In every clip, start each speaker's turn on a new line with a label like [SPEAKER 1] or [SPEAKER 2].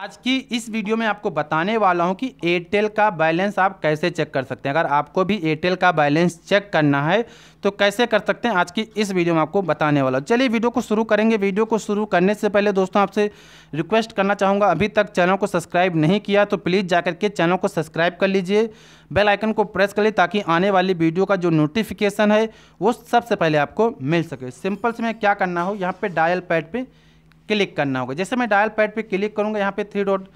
[SPEAKER 1] आज की इस वीडियो में आपको बताने वाला हूं कि एयरटेल का बैलेंस आप कैसे चेक कर सकते हैं अगर आपको भी एयरटेल का बैलेंस चेक करना है तो कैसे कर सकते हैं आज की इस वीडियो में आपको बताने वाला हूं चलिए वीडियो को शुरू करेंगे वीडियो को शुरू करने से पहले दोस्तों आपसे रिक्वेस्ट करना चाहूँगा अभी तक चैनल को सब्सक्राइब नहीं किया तो प्लीज़ जा के चैनल को सब्सक्राइब कर लीजिए बेल आइकन को प्रेस कर लीजिए ताकि आने वाली वीडियो का जो नोटिफिकेशन है वो सबसे पहले आपको मिल सके सिंपल से मैं क्या करना हो यहाँ पर डायल पैड पर क्लिक करना होगा जैसे मैं डायल पैड पर क्लिक करूँगा यहाँ पर थ्री डॉट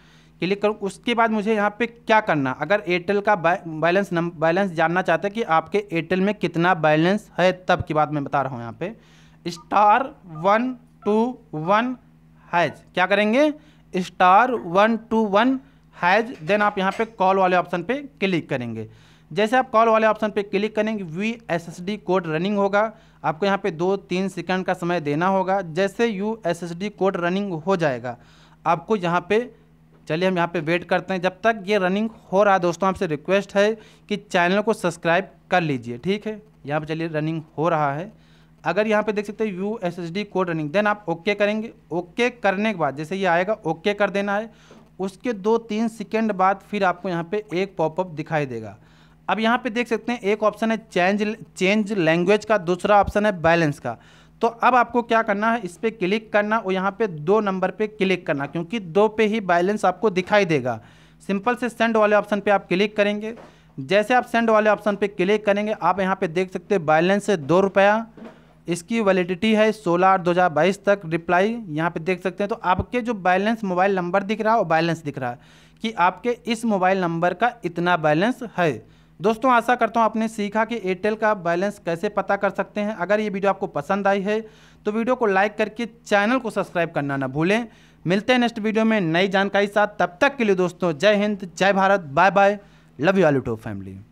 [SPEAKER 1] क्लिक करूँ उसके बाद मुझे यहाँ पे क्या करना अगर एयरटेल का बैलेंस नंबर बैलेंस जानना चाहते हैं कि आपके एयरटेल में कितना बैलेंस है तब की बात मैं बता रहा हूँ यहाँ पे star one two one hash क्या करेंगे star one two one hash then आप यहाँ पे कॉल वाले ऑप्शन पे क्लिक करेंगे जैसे आप कॉल वाले ऑप्शन पे क्लिक करेंगे U S S D code running होगा आपको यहाँ पे दो तीन सेकंड का समय देना होगा जैसे U S S D code running हो जाएगा आपको यहाँ पे चलिए हम यहाँ पे वेट करते हैं जब तक ये रनिंग हो रहा है दोस्तों आपसे रिक्वेस्ट है कि चैनल को सब्सक्राइब कर लीजिए ठीक है यहाँ पे चलिए रनिंग हो रहा है अगर यहाँ पे देख सकते हैं U S S D code running then आप ओके करेंगे ओके करने के बाद जैसे ये आएगा ओके कर देना है उसके दो तीन सेकेंड बाद फिर आपको यहाँ पर एक पॉपअप दिखाई देगा अब यहाँ पे देख सकते हैं एक ऑप्शन है चेंज चेंज लैंग्वेज का दूसरा ऑप्शन है बैलेंस का तो अब आपको क्या करना है इस पर क्लिक करना और यहाँ पे दो नंबर पे क्लिक करना क्योंकि दो पे ही बैलेंस आपको दिखाई देगा सिंपल से सेंड वाले ऑप्शन पे आप क्लिक करेंगे जैसे आप सेंड वाले ऑप्शन पे क्लिक करेंगे आप यहाँ पे देख सकते हैं बैलेंस है दो रुपया इसकी वैलिडिटी है सोलह आठ दो हज़ार बाईस तक रिप्लाई यहाँ पर देख सकते हैं तो आपके जो बैलेंस मोबाइल नंबर दिख रहा है और बैलेंस दिख रहा है कि आपके इस मोबाइल नंबर का इतना बैलेंस है दोस्तों आशा करता हूँ आपने सीखा कि एयरटेल का बैलेंस कैसे पता कर सकते हैं अगर ये वीडियो आपको पसंद आई है तो वीडियो को लाइक करके चैनल को सब्सक्राइब करना ना भूलें मिलते हैं नेक्स्ट वीडियो में नई जानकारी साथ तब तक के लिए दोस्तों जय हिंद जय Bharat bye bye love you all to family